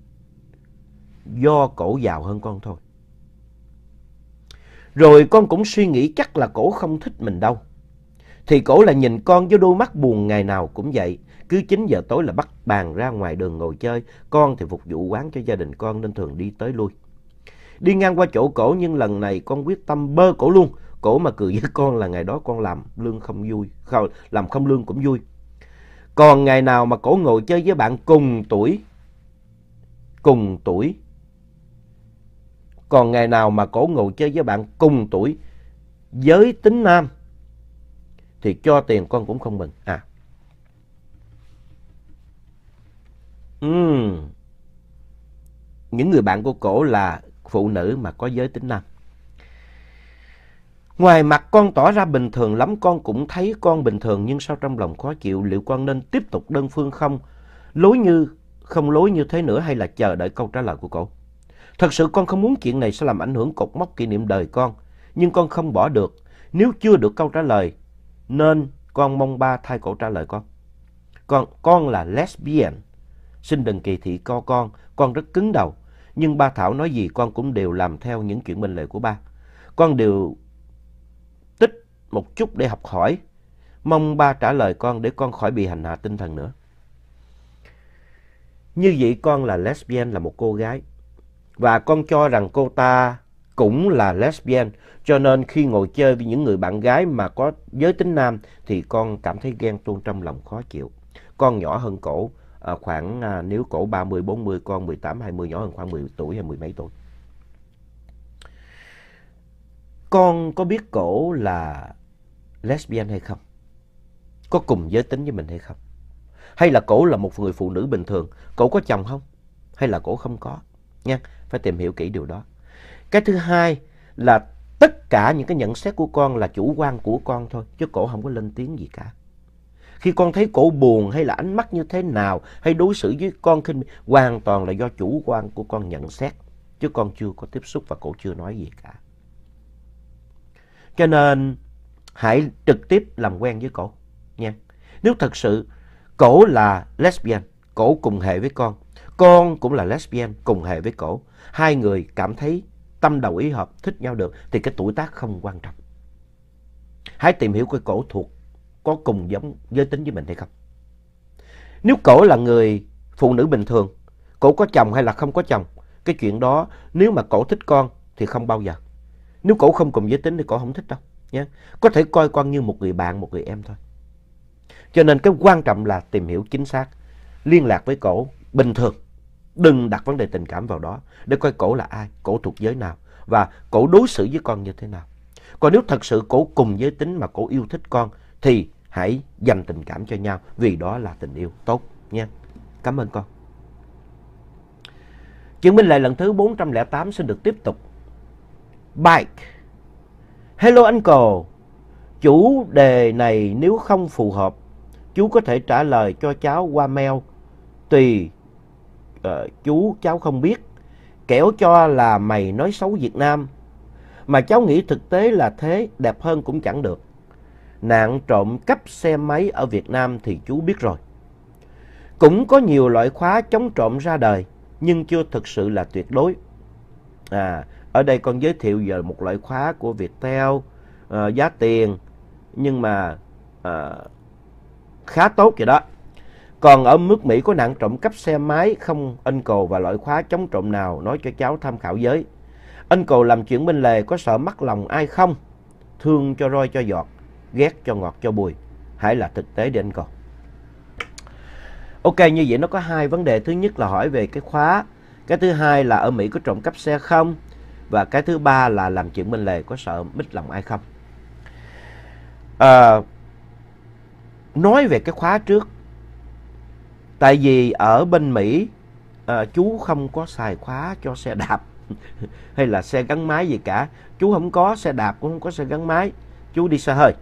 Do cổ giàu hơn con thôi. Rồi con cũng suy nghĩ chắc là cổ không thích mình đâu. Thì cổ là nhìn con với đôi mắt buồn ngày nào cũng vậy cứ 9 giờ tối là bắt bàn ra ngoài đường ngồi chơi, con thì phục vụ quán cho gia đình con nên thường đi tới lui. Đi ngang qua chỗ cổ nhưng lần này con quyết tâm bơ cổ luôn. Cổ mà cười với con là ngày đó con làm lương không vui, không, làm không lương cũng vui. Còn ngày nào mà cổ ngồi chơi với bạn cùng tuổi, cùng tuổi. Còn ngày nào mà cổ ngồi chơi với bạn cùng tuổi, giới tính nam, thì cho tiền con cũng không mừng. À, Ừ. Những người bạn của cổ là phụ nữ mà có giới tính nam. Ngoài mặt con tỏ ra bình thường lắm, con cũng thấy con bình thường nhưng sao trong lòng khó chịu, liệu con nên tiếp tục đơn phương không? Lối như, không lối như thế nữa hay là chờ đợi câu trả lời của cổ? Thật sự con không muốn chuyện này sẽ làm ảnh hưởng cột mốc kỷ niệm đời con, nhưng con không bỏ được. Nếu chưa được câu trả lời, nên con mong ba thay cổ trả lời con. Con con là lesbian xin đừng kỳ thị co con, con rất cứng đầu. Nhưng ba Thảo nói gì con cũng đều làm theo những chuyện mệnh lệ của ba. Con đều tích một chút để học hỏi. Mong ba trả lời con để con khỏi bị hành hạ tinh thần nữa. Như vậy con là lesbian là một cô gái. Và con cho rằng cô ta cũng là lesbian. Cho nên khi ngồi chơi với những người bạn gái mà có giới tính nam thì con cảm thấy ghen tuôn trong lòng khó chịu. Con nhỏ hơn cổ, à, khoảng à, nếu cổ 30 40 con 18 20 nhỏ hơn khoảng 10 tuổi hay mười mấy tuổi. Con có biết cổ là lesbian hay không? Có cùng giới tính với mình hay không? Hay là cổ là một người phụ nữ bình thường, cổ có chồng không? Hay là cổ không có? Nha, phải tìm hiểu kỹ điều đó. Cái thứ hai là tất cả những cái nhận xét của con là chủ quan của con thôi, chứ cổ không có lên tiếng gì cả. Khi con thấy cổ buồn hay là ánh mắt như thế nào hay đối xử với con khinh hoàn toàn là do chủ quan của con nhận xét. Chứ con chưa có tiếp xúc và cổ chưa nói gì cả. Cho nên hãy trực tiếp làm quen với cổ nha. Nếu thật sự cổ là lesbian, cổ cùng hệ với con, con cũng là lesbian cùng hệ với cổ, hai người cảm thấy tâm đầu ý hợp, thích nhau được thì cái tuổi tác không quan trọng. Hãy tìm hiểu cái cổ thuộc có cùng giống giới tính với mình hay không. Nếu cổ là người phụ nữ bình thường, cổ có chồng hay là không có chồng, cái chuyện đó nếu mà cổ thích con thì không bao giờ. Nếu cổ không cùng giới tính thì cổ không thích đâu. Nha. Có thể coi con như một người bạn, một người em thôi. Cho nên cái quan trọng là tìm hiểu chính xác, liên lạc với cổ bình thường. Đừng đặt vấn đề tình cảm vào đó để coi cổ là ai, cổ thuộc giới nào và cổ đối xử với con như thế nào. Còn nếu thật sự cổ cùng giới tính mà cổ yêu thích con thì hãy dành tình cảm cho nhau vì đó là tình yêu tốt nha. Cảm ơn con. Chứng minh lại lần thứ 408 xin được tiếp tục. Bike. Hello uncle. Chủ đề này nếu không phù hợp, chú có thể trả lời cho cháu qua mail. Tùy uh, chú cháu không biết. Kẻo cho là mày nói xấu Việt Nam. Mà cháu nghĩ thực tế là thế, đẹp hơn cũng chẳng được nạn trộm cắp xe máy ở Việt Nam thì chú biết rồi. Cũng có nhiều loại khóa chống trộm ra đời, nhưng chưa thực sự là tuyệt đối. À, ở đây con giới thiệu về một loại khóa của Viettel, à, giá tiền, nhưng mà à, khá tốt vậy đó. Còn ở nước Mỹ có nạn trộm cắp xe máy không anh cầu và loại khóa chống trộm nào nói cho cháu tham khảo giới. Anh cầu làm chuyện bên lề có sợ mắc lòng ai không? Thương cho roi cho giọt ghét cho ngọt cho bùi. Hãy là thực tế đi anh con. Ok, như vậy nó có hai vấn đề. Thứ nhất là hỏi về cái khóa. Cái thứ hai là ở Mỹ có trộm cắp xe không? Và cái thứ ba là làm chuyện bên lề có sợ mít lòng ai không? À, nói về cái khóa trước. Tại vì ở bên Mỹ à, chú không có xài khóa cho xe đạp hay là xe gắn máy gì cả. Chú không có xe đạp cũng không có xe gắn máy. Chú đi xe hơi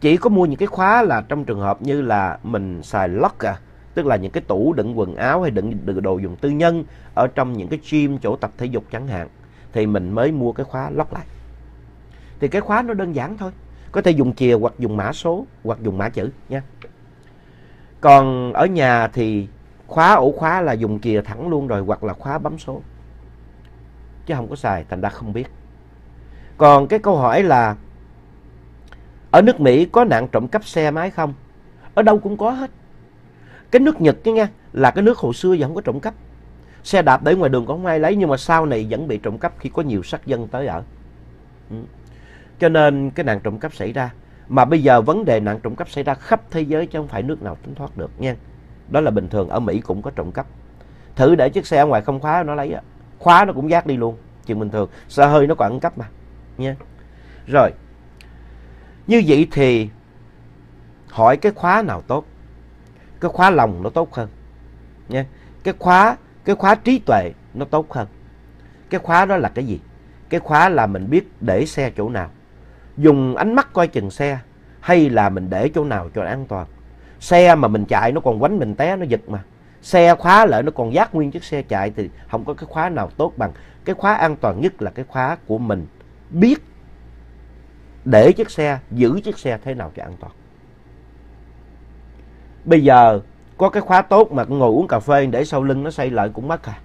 chỉ có mua những cái khóa là trong trường hợp như là mình xài lock à, tức là những cái tủ đựng quần áo hay đựng, đựng đồ dùng tư nhân ở trong những cái gym chỗ tập thể dục chẳng hạn thì mình mới mua cái khóa lock lại. Thì cái khóa nó đơn giản thôi, có thể dùng chìa hoặc dùng mã số hoặc dùng mã chữ nha. Còn ở nhà thì khóa ổ khóa là dùng chìa thẳng luôn rồi hoặc là khóa bấm số. Chứ không có xài thành ra không biết. Còn cái câu hỏi là ở nước Mỹ có nạn trộm cắp xe máy không? Ở đâu cũng có hết. Cái nước Nhật cái nha là cái nước hồi xưa giờ không có trộm cắp. Xe đạp để ngoài đường có không ai lấy nhưng mà sau này vẫn bị trộm cắp khi có nhiều sắc dân tới ở. Ừ. Cho nên cái nạn trộm cắp xảy ra. Mà bây giờ vấn đề nạn trộm cắp xảy ra khắp thế giới chứ không phải nước nào tránh thoát được nha. Đó là bình thường ở Mỹ cũng có trộm cắp. Thử để chiếc xe ngoài không khóa nó lấy á. Khóa nó cũng giác đi luôn. Chuyện bình thường. Xe hơi nó còn ăn cắp mà. Nha. Rồi. Như vậy thì hỏi cái khóa nào tốt? Cái khóa lòng nó tốt hơn. Nha. Cái khóa cái khóa trí tuệ nó tốt hơn. Cái khóa đó là cái gì? Cái khóa là mình biết để xe chỗ nào. Dùng ánh mắt coi chừng xe hay là mình để chỗ nào cho an toàn. Xe mà mình chạy nó còn quánh mình té nó giật mà. Xe khóa lại nó còn giác nguyên chiếc xe chạy thì không có cái khóa nào tốt bằng. Cái khóa an toàn nhất là cái khóa của mình biết để chiếc xe, giữ chiếc xe thế nào cho an toàn. Bây giờ có cái khóa tốt mà ngồi uống cà phê để sau lưng nó xây lại cũng mất à.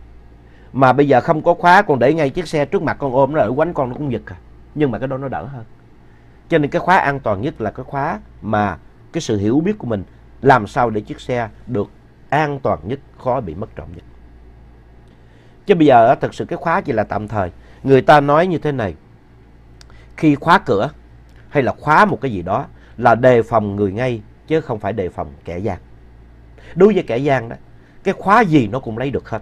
Mà bây giờ không có khóa còn để ngay chiếc xe trước mặt con ôm nó ở quánh con nó cũng giật à. Nhưng mà cái đó nó đỡ hơn. Cho nên cái khóa an toàn nhất là cái khóa mà cái sự hiểu biết của mình làm sao để chiếc xe được an toàn nhất, khó bị mất trộm nhất. Chứ bây giờ thật sự cái khóa chỉ là tạm thời. Người ta nói như thế này. Khi khóa cửa hay là khóa một cái gì đó là đề phòng người ngay chứ không phải đề phòng kẻ gian. Đối với kẻ gian đó, cái khóa gì nó cũng lấy được hết.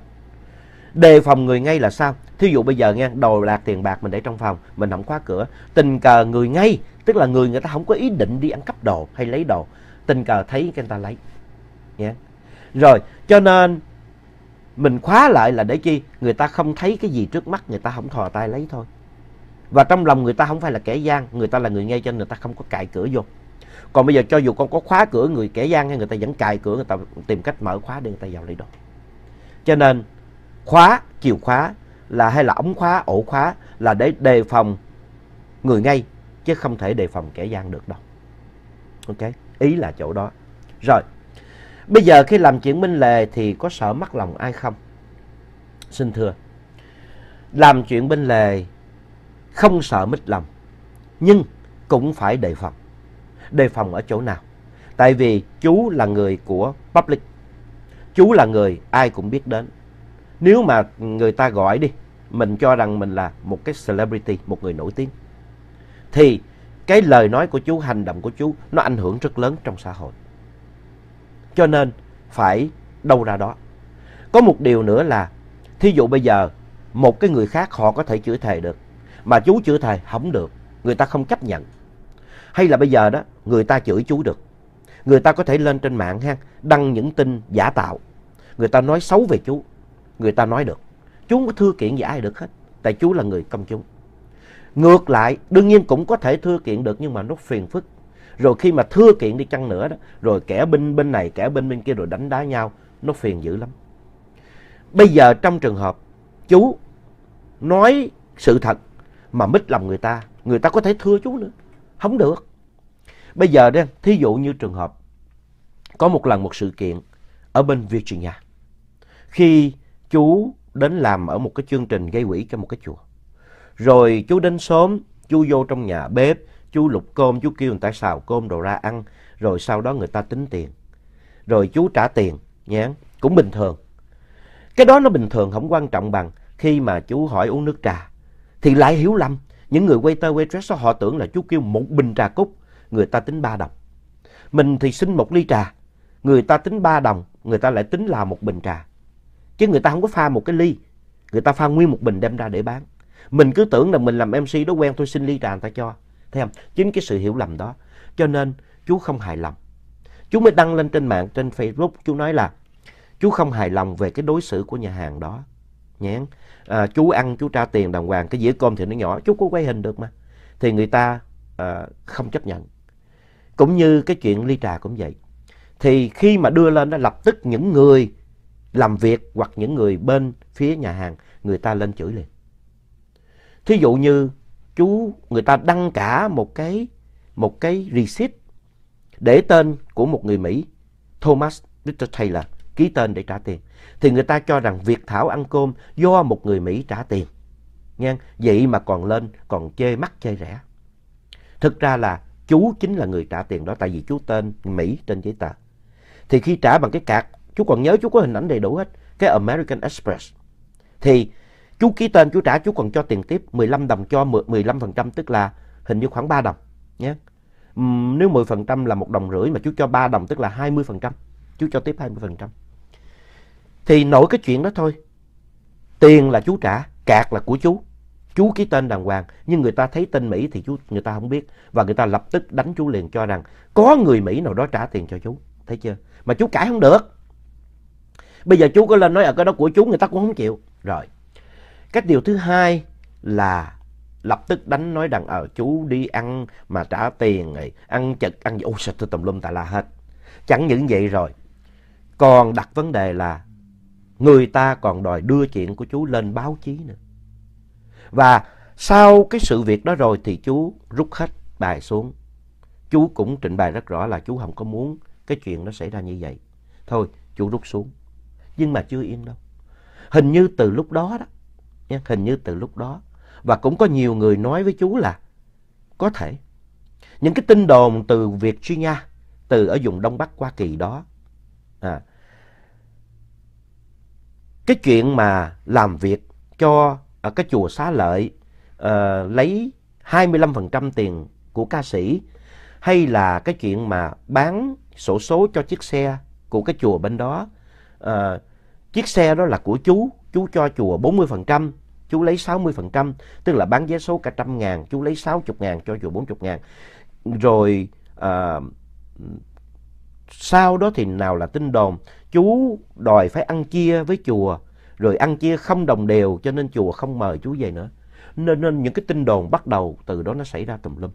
Đề phòng người ngay là sao? Thí dụ bây giờ nghe đồ lạc tiền bạc mình để trong phòng, mình không khóa cửa. Tình cờ người ngay, tức là người người ta không có ý định đi ăn cắp đồ hay lấy đồ. Tình cờ thấy cái người ta lấy. Yeah. Rồi, cho nên mình khóa lại là để chi? Người ta không thấy cái gì trước mắt, người ta không thò tay lấy thôi và trong lòng người ta không phải là kẻ gian người ta là người ngay cho nên người ta không có cài cửa vô còn bây giờ cho dù con có khóa cửa người kẻ gian hay người ta vẫn cài cửa người ta tìm cách mở khóa để người ta vào lấy đồ cho nên khóa chìa khóa là hay là ống khóa ổ khóa là để đề phòng người ngay chứ không thể đề phòng kẻ gian được đâu ok ý là chỗ đó rồi bây giờ khi làm chuyện minh lề thì có sợ mất lòng ai không xin thưa làm chuyện minh lề không sợ mít lòng, nhưng cũng phải đề phòng. Đề phòng ở chỗ nào? Tại vì chú là người của public, chú là người ai cũng biết đến. Nếu mà người ta gọi đi, mình cho rằng mình là một cái celebrity, một người nổi tiếng. Thì cái lời nói của chú, hành động của chú nó ảnh hưởng rất lớn trong xã hội. Cho nên phải đâu ra đó. Có một điều nữa là, thí dụ bây giờ một cái người khác họ có thể chửi thề được mà chú chữa thầy không được, người ta không chấp nhận. Hay là bây giờ đó, người ta chửi chú được. Người ta có thể lên trên mạng ha, đăng những tin giả tạo. Người ta nói xấu về chú, người ta nói được. Chú không có thưa kiện giả ai được hết, tại chú là người công chúng. Ngược lại, đương nhiên cũng có thể thưa kiện được nhưng mà nó phiền phức. Rồi khi mà thưa kiện đi chăng nữa đó, rồi kẻ bên bên này, kẻ bên bên kia rồi đánh đá nhau, nó phiền dữ lắm. Bây giờ trong trường hợp chú nói sự thật mà mít lòng người ta người ta có thể thưa chú nữa không được bây giờ đây thí dụ như trường hợp có một lần một sự kiện ở bên Virginia khi chú đến làm ở một cái chương trình gây quỹ cho một cái chùa rồi chú đến sớm chú vô trong nhà bếp chú lục cơm chú kêu người ta xào cơm đồ ra ăn rồi sau đó người ta tính tiền rồi chú trả tiền nhé cũng bình thường cái đó nó bình thường không quan trọng bằng khi mà chú hỏi uống nước trà thì lại hiểu lầm. Những người waiter, waitress họ tưởng là chú kêu một bình trà cúc, người ta tính ba đồng. Mình thì xin một ly trà, người ta tính ba đồng, người ta lại tính là một bình trà. Chứ người ta không có pha một cái ly, người ta pha nguyên một bình đem ra để bán. Mình cứ tưởng là mình làm MC đó quen tôi xin ly trà người ta cho. Thấy không? Chính cái sự hiểu lầm đó. Cho nên chú không hài lòng. Chú mới đăng lên trên mạng, trên Facebook, chú nói là chú không hài lòng về cái đối xử của nhà hàng đó nhãn à, chú ăn chú tra tiền đàng hoàng cái dĩa cơm thì nó nhỏ chú có quay hình được mà thì người ta à, không chấp nhận cũng như cái chuyện ly trà cũng vậy thì khi mà đưa lên nó lập tức những người làm việc hoặc những người bên phía nhà hàng người ta lên chửi liền thí dụ như chú người ta đăng cả một cái một cái receipt để tên của một người Mỹ Thomas Victor Taylor ký tên để trả tiền. Thì người ta cho rằng việc Thảo ăn cơm do một người Mỹ trả tiền. Nha? Vậy mà còn lên, còn chê mắt chê rẻ. Thực ra là chú chính là người trả tiền đó tại vì chú tên Mỹ trên giấy tờ. Thì khi trả bằng cái cạc, chú còn nhớ chú có hình ảnh đầy đủ hết, cái American Express. Thì chú ký tên chú trả chú còn cho tiền tiếp 15 đồng cho 15% tức là hình như khoảng 3 đồng. Nha? Nếu 10% là một đồng rưỡi mà chú cho 3 đồng tức là 20%. Chú cho tiếp 20%. Thì nổi cái chuyện đó thôi. Tiền là chú trả, cạc là của chú. Chú ký tên đàng hoàng, nhưng người ta thấy tên Mỹ thì chú, người ta không biết. Và người ta lập tức đánh chú liền cho rằng có người Mỹ nào đó trả tiền cho chú. Thấy chưa? Mà chú cãi không được. Bây giờ chú có lên nói ở cái đó của chú người ta cũng không chịu. Rồi. Cái điều thứ hai là lập tức đánh nói rằng ờ chú đi ăn mà trả tiền này, ăn chật ăn gì, ôi sạch tùm lum tà la hết chẳng những vậy rồi còn đặt vấn đề là người ta còn đòi đưa chuyện của chú lên báo chí nữa. Và sau cái sự việc đó rồi thì chú rút hết bài xuống. Chú cũng trình bày rất rõ là chú không có muốn cái chuyện nó xảy ra như vậy. Thôi, chú rút xuống. Nhưng mà chưa yên đâu. Hình như từ lúc đó đó, hình như từ lúc đó. Và cũng có nhiều người nói với chú là có thể. Những cái tin đồn từ việt Virginia, từ ở vùng Đông Bắc Hoa Kỳ đó, à, cái chuyện mà làm việc cho ở à, cái chùa xá lợi uh, lấy 25% tiền của ca sĩ hay là cái chuyện mà bán sổ số cho chiếc xe của cái chùa bên đó uh, chiếc xe đó là của chú chú cho chùa 40% chú lấy 60% tức là bán vé số cả trăm ngàn chú lấy 60 ngàn cho chùa 40 ngàn rồi uh, sau đó thì nào là tin đồn chú đòi phải ăn chia với chùa rồi ăn chia không đồng đều cho nên chùa không mời chú về nữa nên, nên những cái tin đồn bắt đầu từ đó nó xảy ra tùm lum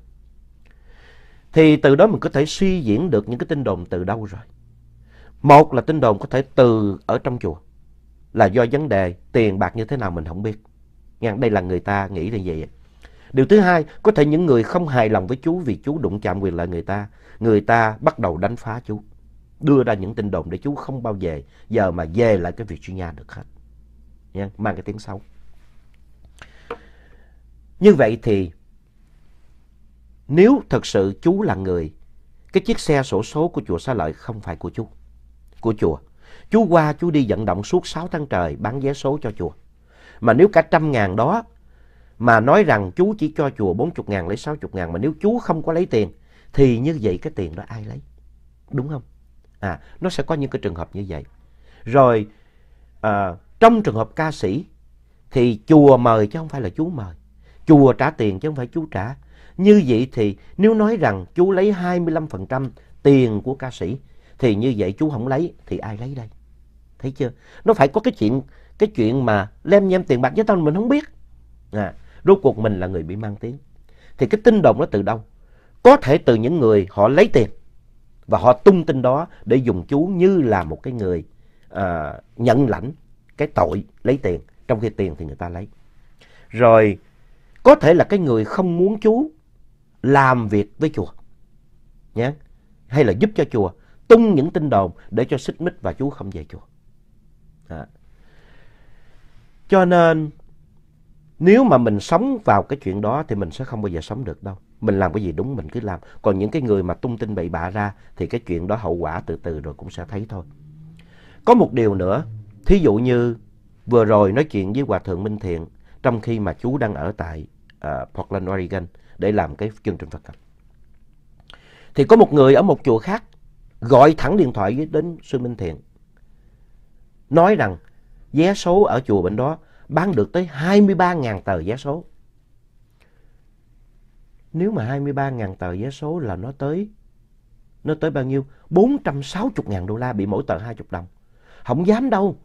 thì từ đó mình có thể suy diễn được những cái tin đồn từ đâu rồi một là tin đồn có thể từ ở trong chùa là do vấn đề tiền bạc như thế nào mình không biết nha đây là người ta nghĩ là vậy điều thứ hai có thể những người không hài lòng với chú vì chú đụng chạm quyền lợi người ta người ta bắt đầu đánh phá chú. Đưa ra những tin đồn để chú không bao giờ giờ mà về lại cái việc Virginia được hết. Nha, mang cái tiếng xấu. Như vậy thì nếu thật sự chú là người, cái chiếc xe sổ số của chùa Xá Lợi không phải của chú, của chùa. Chú qua chú đi vận động suốt 6 tháng trời bán vé số cho chùa. Mà nếu cả trăm ngàn đó mà nói rằng chú chỉ cho chùa 40 ngàn lấy 60 ngàn mà nếu chú không có lấy tiền thì như vậy cái tiền đó ai lấy đúng không à nó sẽ có những cái trường hợp như vậy rồi à, trong trường hợp ca sĩ thì chùa mời chứ không phải là chú mời chùa trả tiền chứ không phải chú trả như vậy thì nếu nói rằng chú lấy 25% tiền của ca sĩ thì như vậy chú không lấy thì ai lấy đây thấy chưa nó phải có cái chuyện cái chuyện mà lem nhem tiền bạc với tao mình không biết à rốt cuộc mình là người bị mang tiếng thì cái tin đồn nó từ đâu có thể từ những người họ lấy tiền và họ tung tin đó để dùng chú như là một cái người à, nhận lãnh cái tội lấy tiền trong khi tiền thì người ta lấy rồi có thể là cái người không muốn chú làm việc với chùa nhé hay là giúp cho chùa tung những tin đồn để cho xích mích và chú không về chùa à. cho nên nếu mà mình sống vào cái chuyện đó thì mình sẽ không bao giờ sống được đâu mình làm cái gì đúng mình cứ làm còn những cái người mà tung tin bậy bạ ra thì cái chuyện đó hậu quả từ từ rồi cũng sẽ thấy thôi có một điều nữa thí dụ như vừa rồi nói chuyện với hòa thượng minh thiện trong khi mà chú đang ở tại uh, portland oregon để làm cái chương trình phật học thì có một người ở một chùa khác gọi thẳng điện thoại đến sư minh thiện nói rằng vé số ở chùa bên đó bán được tới 23.000 tờ vé số nếu mà 23.000 tờ vé số là nó tới nó tới bao nhiêu? 460.000 đô la bị mỗi tờ 20 đồng. Không dám đâu.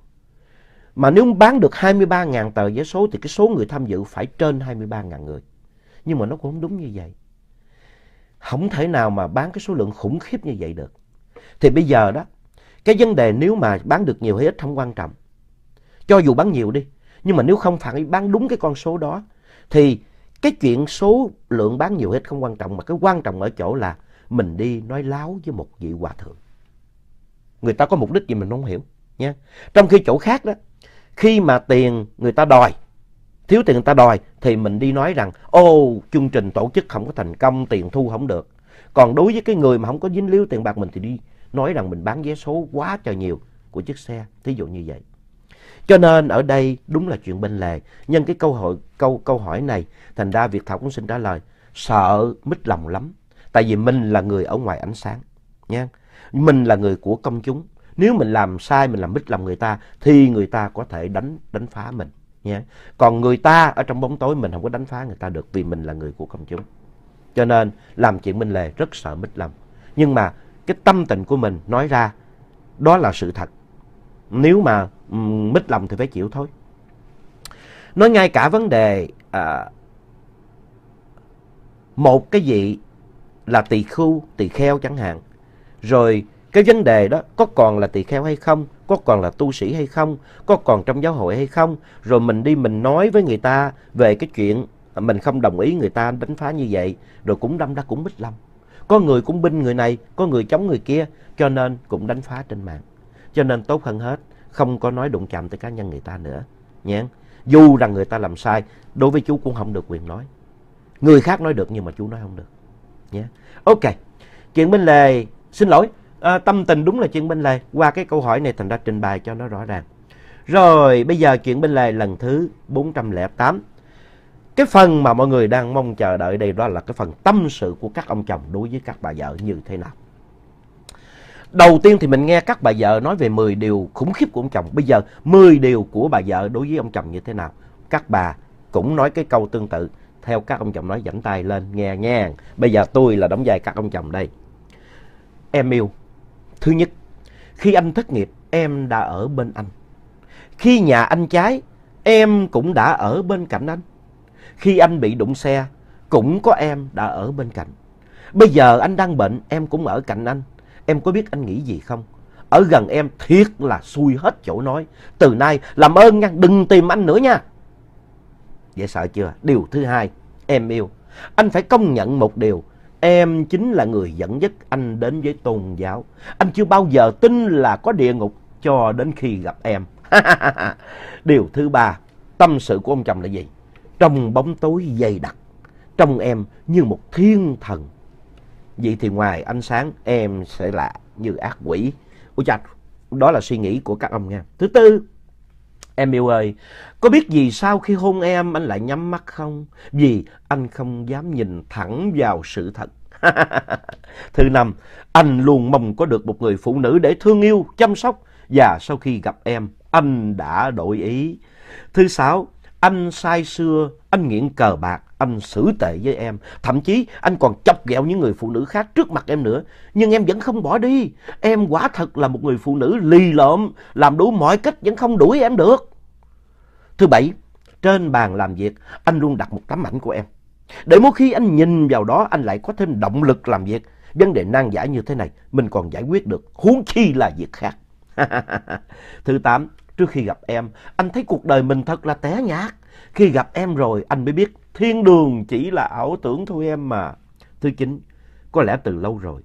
Mà nếu bán được 23.000 tờ vé số thì cái số người tham dự phải trên 23.000 người. Nhưng mà nó cũng không đúng như vậy. Không thể nào mà bán cái số lượng khủng khiếp như vậy được. Thì bây giờ đó, cái vấn đề nếu mà bán được nhiều hay ít không quan trọng. Cho dù bán nhiều đi, nhưng mà nếu không phải bán đúng cái con số đó, thì cái chuyện số lượng bán nhiều hết không quan trọng mà cái quan trọng ở chỗ là mình đi nói láo với một vị hòa thượng người ta có mục đích gì mình không hiểu nha trong khi chỗ khác đó khi mà tiền người ta đòi thiếu tiền người ta đòi thì mình đi nói rằng ô chương trình tổ chức không có thành công tiền thu không được còn đối với cái người mà không có dính líu tiền bạc mình thì đi nói rằng mình bán vé số quá trời nhiều của chiếc xe thí dụ như vậy cho nên ở đây đúng là chuyện bên lề. Nhân cái câu hỏi, câu, câu hỏi này, thành ra Việt Thảo cũng xin trả lời, sợ mít lòng lắm. Tại vì mình là người ở ngoài ánh sáng. Nha. Mình là người của công chúng. Nếu mình làm sai, mình làm mít lòng người ta, thì người ta có thể đánh, đánh phá mình. Nha. Còn người ta ở trong bóng tối mình không có đánh phá người ta được vì mình là người của công chúng. Cho nên làm chuyện bên lề rất sợ mít lòng. Nhưng mà cái tâm tình của mình nói ra đó là sự thật. Nếu mà mít lòng thì phải chịu thôi. Nói ngay cả vấn đề à, một cái vị là tỳ khu, tỳ kheo chẳng hạn. Rồi cái vấn đề đó có còn là tỳ kheo hay không, có còn là tu sĩ hay không, có còn trong giáo hội hay không. Rồi mình đi mình nói với người ta về cái chuyện mình không đồng ý người ta đánh phá như vậy. Rồi cũng đâm ra cũng mít lòng. Có người cũng binh người này, có người chống người kia. Cho nên cũng đánh phá trên mạng. Cho nên tốt hơn hết không có nói đụng chạm tới cá nhân người ta nữa nhé dù rằng người ta làm sai đối với chú cũng không được quyền nói người khác nói được nhưng mà chú nói không được nhé ok chuyện bên lề xin lỗi à, tâm tình đúng là chuyện bên lề qua cái câu hỏi này thành ra trình bày cho nó rõ ràng rồi bây giờ chuyện bên lề lần thứ 408 cái phần mà mọi người đang mong chờ đợi đây đó là cái phần tâm sự của các ông chồng đối với các bà vợ như thế nào Đầu tiên thì mình nghe các bà vợ nói về 10 điều khủng khiếp của ông chồng. Bây giờ 10 điều của bà vợ đối với ông chồng như thế nào? Các bà cũng nói cái câu tương tự. Theo các ông chồng nói dẫn tay lên nghe nghe. Bây giờ tôi là đóng vai các ông chồng đây. Em yêu. Thứ nhất, khi anh thất nghiệp em đã ở bên anh. Khi nhà anh cháy em cũng đã ở bên cạnh anh. Khi anh bị đụng xe cũng có em đã ở bên cạnh. Bây giờ anh đang bệnh em cũng ở cạnh anh Em có biết anh nghĩ gì không? Ở gần em thiệt là xui hết chỗ nói. Từ nay làm ơn nha, đừng tìm anh nữa nha. Dễ sợ chưa? Điều thứ hai, em yêu. Anh phải công nhận một điều. Em chính là người dẫn dắt anh đến với tôn giáo. Anh chưa bao giờ tin là có địa ngục cho đến khi gặp em. điều thứ ba, tâm sự của ông chồng là gì? Trong bóng tối dày đặc, trong em như một thiên thần vậy thì ngoài ánh sáng em sẽ là như ác quỷ ủa chạch đó là suy nghĩ của các ông nha thứ tư em yêu ơi có biết gì sau khi hôn em anh lại nhắm mắt không vì anh không dám nhìn thẳng vào sự thật thứ năm anh luôn mong có được một người phụ nữ để thương yêu chăm sóc và sau khi gặp em anh đã đổi ý thứ sáu anh sai xưa anh nghiện cờ bạc anh xử tệ với em. Thậm chí anh còn chọc ghẹo những người phụ nữ khác trước mặt em nữa. Nhưng em vẫn không bỏ đi. Em quả thật là một người phụ nữ lì lợm, làm đủ mọi cách vẫn không đuổi em được. Thứ bảy, trên bàn làm việc, anh luôn đặt một tấm ảnh của em. Để mỗi khi anh nhìn vào đó, anh lại có thêm động lực làm việc. Vấn đề nan giải như thế này, mình còn giải quyết được, huống chi là việc khác. Thứ tám, trước khi gặp em, anh thấy cuộc đời mình thật là té nhát Khi gặp em rồi, anh mới biết Thiên đường chỉ là ảo tưởng thôi em mà. Thứ chín, có lẽ từ lâu rồi.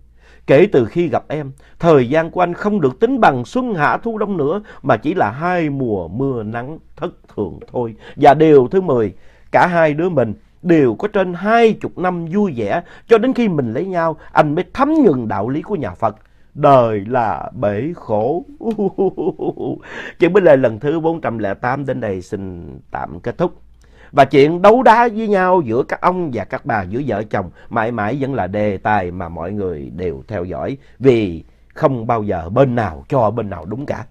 Kể từ khi gặp em, thời gian của anh không được tính bằng xuân hạ thu đông nữa, mà chỉ là hai mùa mưa nắng thất thường thôi. Và điều thứ mười, cả hai đứa mình đều có trên hai chục năm vui vẻ, cho đến khi mình lấy nhau, anh mới thấm nhuần đạo lý của nhà Phật. Đời là bể khổ. Chuyện bên lề lần thứ 408 đến đây xin tạm kết thúc. Và chuyện đấu đá với nhau giữa các ông và các bà, giữa vợ chồng mãi mãi vẫn là đề tài mà mọi người đều theo dõi vì không bao giờ bên nào cho bên nào đúng cả.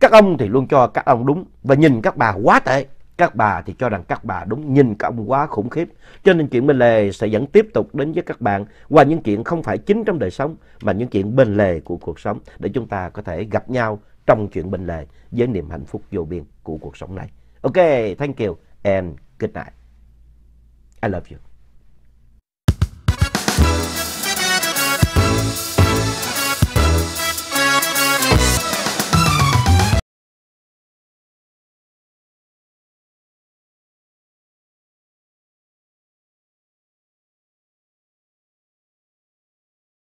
Các ông thì luôn cho các ông đúng và nhìn các bà quá tệ. Các bà thì cho rằng các bà đúng, nhìn các ông quá khủng khiếp. Cho nên chuyện bên lề sẽ vẫn tiếp tục đến với các bạn qua những chuyện không phải chính trong đời sống mà những chuyện bên lề của cuộc sống để chúng ta có thể gặp nhau trong chuyện bên lề với niềm hạnh phúc vô biên của cuộc sống này. Ok, thank you. and good night. I love you.